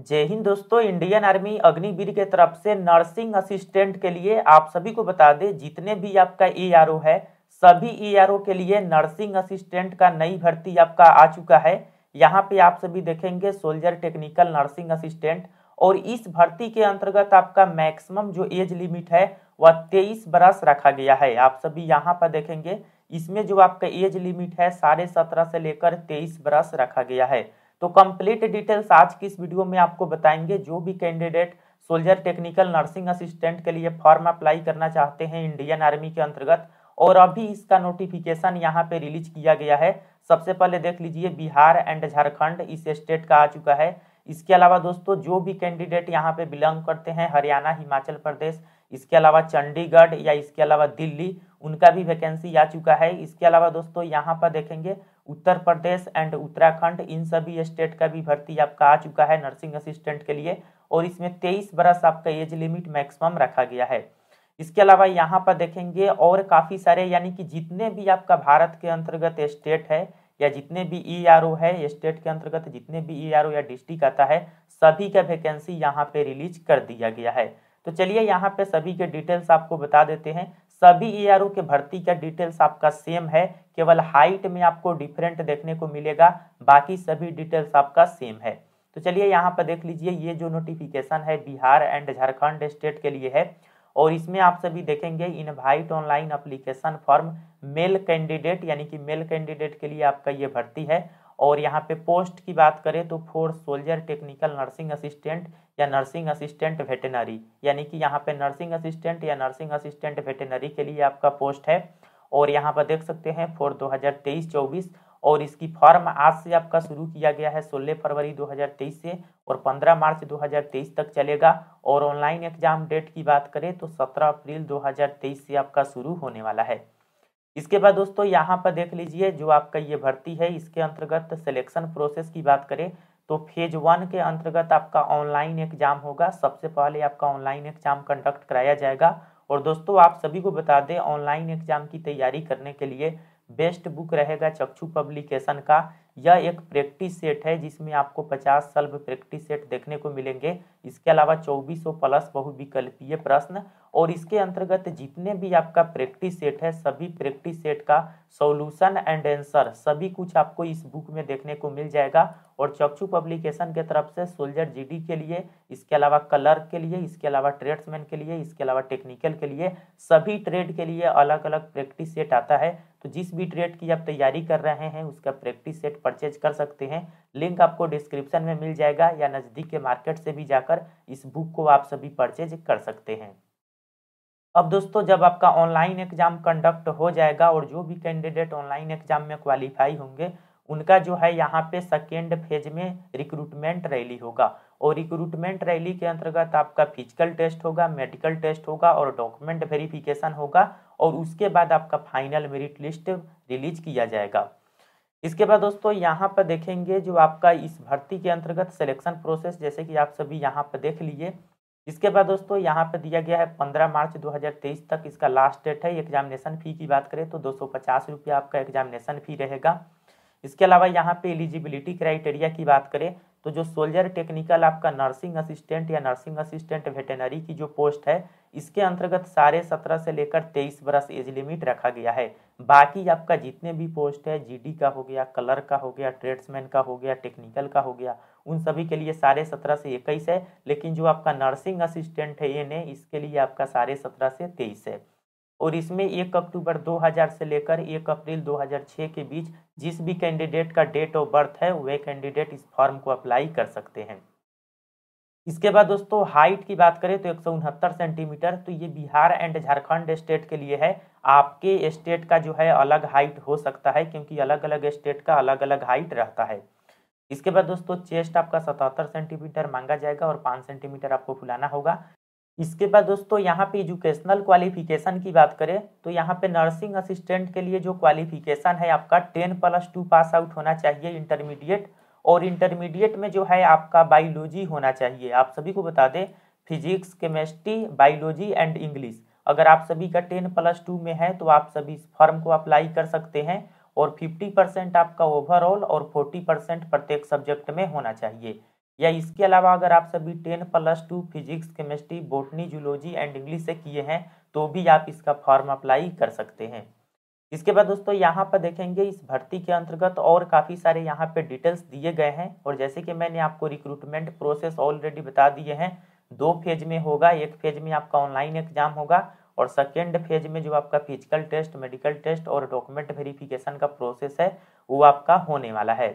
जय हिंद दोस्तों Indian army Agniveer के तरफ से नर्सिंग असिस्टेंट के लिए आप सभी को बता दें जितने भी आपका ई e है सभी ई e के लिए नर्सिंग असिस्टेंट का नई भर्ती आपका आ चुका है यहाँ पे आप सभी देखेंगे सोल्जर टेक्निकल नर्सिंग असिस्टेंट और इस भर्ती के अंतर्गत आपका मैक्सिमम जो एज लिमिट है वह तेईस बरस रखा गया है आप सभी यहाँ पर देखेंगे इसमें जो आपका एज लिमिट है साढ़े सत्रह से लेकर तेईस बरस रखा गया है तो कंप्लीट डिटेल्स आज की इस वीडियो में आपको बताएंगे जो भी candidate soldier technical nursing assistant के लिए फॉर्म अप्लाई करना चाहते हैं इंडियन आर्मी के अंतर्गत और अभी इसका नोटिफिकेशन यहाँ पे रिलीज किया गया है सबसे पहले देख लीजिए बिहार एंड झारखंड इस स्टेट का आ चुका है इसके अलावा दोस्तों जो भी कैंडिडेट यहाँ पे बिलोंग करते हैं हरियाणा हिमाचल प्रदेश इसके अलावा चंडीगढ़ या इसके अलावा दिल्ली उनका भी वैकेंसी आ चुका है इसके अलावा दोस्तों यहाँ पर देखेंगे उत्तर प्रदेश एंड उत्तराखंड इन सभी स्टेट का भी भर्ती आपका आ चुका है नर्सिंग असिस्टेंट के लिए और इसमें तेईस बरस आपका एज लिमिट मैक्सिमम रखा गया है इसके अलावा यहाँ पर देखेंगे और काफ़ी सारे यानी कि जितने भी आपका भारत के अंतर्गत स्टेट है या जितने भी ई आर ओ है स्टेट के अंतर्गत जितने भी ई आर ओ या डिस्ट्रिक्ट आता है सभी का वैकेंसी यहाँ पे रिलीज कर दिया गया है तो चलिए यहाँ पे सभी के डिटेल्स आपको बता देते हैं सभी ए के भर्ती का डिटेल्स आपका सेम है केवल हाइट में आपको डिफरेंट देखने को मिलेगा बाकी सभी डिटेल्स आपका सेम है तो चलिए यहाँ पर देख लीजिए ये जो नोटिफिकेशन है बिहार एंड झारखंड स्टेट के लिए है और इसमें आप सभी देखेंगे invite online application form male candidate यानी कि मेल कैंडिडेट के लिए आपका ये भर्ती है और यहाँ पे पोस्ट की बात करें तो for soldier technical nursing assistant या नर्सिंग असिस्टेंट वेटेनरी यानी कि यहाँ पे नर्सिंग असिस्टेंट या नर्सिंग असिस्टेंट वेटेनरी के लिए आपका पोस्ट है और यहाँ पर देख सकते हैं फोर दो हज़ार तेईस चौबीस और इसकी फॉर्म आज से आपका शुरू किया गया है सोलह फरवरी 2023 से और 15 मार्च 2023 तक चलेगा और ऑनलाइन एग्जाम डेट की बात करें तो 17 अप्रैल 2023 से आपका शुरू होने वाला है इसके बाद दोस्तों यहाँ पर देख लीजिए जो आपका ये भर्ती है इसके अंतर्गत सिलेक्शन प्रोसेस की बात करें तो फेज वन के अंतर्गत आपका ऑनलाइन एग्जाम होगा सबसे पहले आपका ऑनलाइन एग्जाम कंडक्ट कराया जाएगा और दोस्तों आप सभी को बता दें ऑनलाइन एग्जाम की तैयारी करने के लिए बेस्ट बुक रहेगा चक्षु पब्लिकेशन का यह एक प्रैक्टिस सेट है जिसमें आपको पचास सल्व प्रैक्टिस सेट देखने को मिलेंगे इसके अलावा चौबीस प्लस बहुविकल्पीय प्रश्न और इसके अंतर्गत जितने भी आपका प्रैक्टिस सेट है सभी प्रैक्टिस सेट का सॉल्यूशन एंड आंसर सभी कुछ आपको इस बुक में देखने को मिल जाएगा और चक्षु पब्लिकेशन के तरफ से सोल्जर जी के लिए इसके अलावा कलर के लिए इसके अलावा ट्रेड्समैन के लिए इसके अलावा टेक्निकल के लिए सभी ट्रेड के लिए अलग अलग प्रैक्टिस सेट आता है तो जिस भी ट्रेड की आप तैयारी कर रहे हैं उसका प्रैक्टिस सेट परचेज कर सकते हैं लिंक आपको डिस्क्रिप्शन में मिल जाएगा या नज़दीक के मार्केट से भी जाकर इस बुक को आप सभी परचेज कर सकते हैं अब दोस्तों जब आपका ऑनलाइन एग्जाम कंडक्ट हो जाएगा और जो भी कैंडिडेट ऑनलाइन एग्जाम में क्वालिफाई होंगे उनका जो है यहाँ पे सेकेंड फेज में रिक्रूटमेंट रैली होगा और रिक्रूटमेंट रैली के अंतर्गत आपका फिजिकल टेस्ट होगा मेडिकल टेस्ट होगा और डॉक्यूमेंट वेरिफिकेशन होगा और उसके बाद आपका फाइनल मेरिट लिस्ट रिलीज किया जाएगा इसके बाद दोस्तों यहाँ पर देखेंगे जो आपका इस भर्ती के अंतर्गत सिलेक्शन प्रोसेस जैसे कि आप सभी यहाँ पर देख लीजिए इसके बाद दोस्तों यहाँ पर दिया गया है पंद्रह मार्च 2023 तक इसका लास्ट डेट है एग्जामिनेशन फ़ी की बात करें तो दो सौ आपका एग्जामिनेशन फ़ी रहेगा इसके अलावा यहाँ पे एलिजिबिलिटी क्राइटेरिया की बात करें तो जो सोल्जर टेक्निकल आपका नर्सिंग असिस्टेंट या नर्सिंग असिस्टेंट वेटेनरी की जो पोस्ट है इसके अंतर्गत साढ़े सत्रह से लेकर तेईस बरस एज लिमिट रखा गया है बाकी आपका जितने भी पोस्ट है जीडी का हो गया कलर का हो गया ट्रेड्समैन का हो गया टेक्निकल का हो गया उन सभी के लिए साढ़े सत्रह से इक्कीस है लेकिन जो आपका नर्सिंग असिस्टेंट है ये ने इसके लिए आपका साढ़े सत्रह से तेईस है और इसमें एक अक्टूबर 2000 से लेकर एक अप्रैल 2006 के बीच जिस भी कैंडिडेट का डेट ऑफ बर्थ है वह कैंडिडेट इस फॉर्म को अप्लाई कर सकते हैं इसके बाद दोस्तों हाइट की बात करें तो एक सेंटीमीटर तो ये बिहार एंड झारखंड स्टेट के लिए है आपके स्टेट का जो है अलग हाइट हो सकता है क्योंकि अलग अलग स्टेट का अलग अलग हाइट रहता है इसके बाद दोस्तों चेस्ट आपका सतहत्तर सेंटीमीटर मांगा जाएगा और पाँच सेंटीमीटर आपको फुलाना होगा इसके बाद दोस्तों यहाँ पे एजुकेशनल क्वालिफिकेशन की बात करें तो यहाँ पे नर्सिंग असिस्टेंट के लिए जो क्वालिफिकेशन है आपका ten plus two pass out होना चाहिए इंटरमीडिएट और इंटरमीडिएट में जो है आपका बायोलॉजी होना चाहिए आप सभी को बता दें physics chemistry biology and English अगर आप सभी का टेन प्लस टू में है तो आप सभी इस फॉर्म को अप्लाई कर सकते हैं और फिफ्टी परसेंट आपका ओवरऑल और फोर्टी परसेंट प्रत्येक सब्जेक्ट में होना चाहिए या इसके अलावा अगर आप सभी ten plus two physics chemistry botany zoology and English से किए हैं तो भी आप इसका फॉर्म अप्लाई कर सकते हैं इसके बाद दोस्तों यहाँ पर देखेंगे इस भर्ती के अंतर्गत और काफ़ी सारे यहाँ पे डिटेल्स दिए गए हैं और जैसे कि मैंने आपको रिक्रूटमेंट प्रोसेस ऑलरेडी बता दिए हैं दो फेज में होगा एक फेज में आपका ऑनलाइन एग्जाम होगा और सेकेंड फेज में जो आपका फिजिकल टेस्ट मेडिकल टेस्ट और डॉक्यूमेंट वेरिफिकेशन का प्रोसेस है वो आपका होने वाला है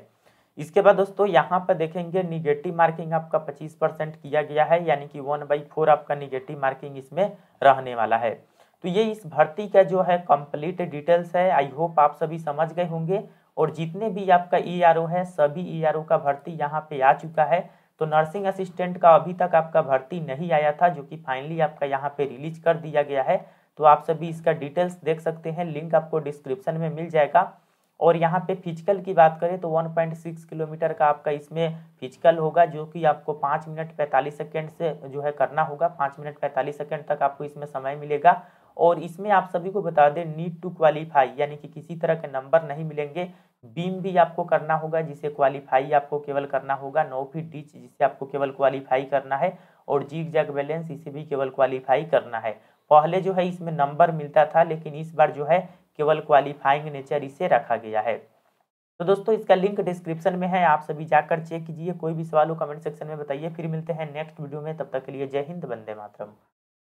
इसके बाद दोस्तों यहाँ पर देखेंगे निगेटिव मार्किंग आपका 25 परसेंट किया गया है यानी कि वन बाई फोर आपका निगेटिव मार्किंग इसमें रहने वाला है तो ये इस भर्ती का जो है कंप्लीट डिटेल्स है आई होप आप सभी समझ गए होंगे और जितने भी आपका ई e है सभी ई e का भर्ती यहाँ पे आ चुका है तो नर्सिंग असिस्टेंट का अभी तक आपका भर्ती नहीं आया था जो कि फाइनली आपका यहाँ पे रिलीज कर दिया गया है तो आप सभी इसका डिटेल्स देख सकते हैं लिंक आपको डिस्क्रिप्शन में मिल जाएगा और यहाँ पे फिजिकल की बात करें तो 1.6 किलोमीटर का आपका इसमें फिजिकल होगा जो कि आपको पाँच मिनट पैंतालीस सेकेंड से जो है करना होगा पाँच मिनट पैंतालीस सेकेंड तक आपको इसमें समय मिलेगा और इसमें आप सभी को बता दें नीड टू क्वालिफाई यानी कि किसी तरह के नंबर नहीं मिलेंगे बीम भी आपको करना होगा जिसे क्वालिफाई आपको केवल करना होगा नौ फीट डिच जिसे आपको केवल क्वालिफाई करना है और जीक जैक बैलेंस इसे भी केवल क्वालिफाई करना है पहले जो है इसमें नंबर मिलता था लेकिन इस बार जो है केवल क्वालिफाइंग नेचर इसे रखा गया है तो दोस्तों इसका लिंक डिस्क्रिप्शन में है आप सभी जाकर चेक कीजिए कोई भी सवाल हो कमेंट सेक्शन में बताइए फिर मिलते हैं नेक्स्ट वीडियो में तब तक के लिए जय हिंद वंदे मातरम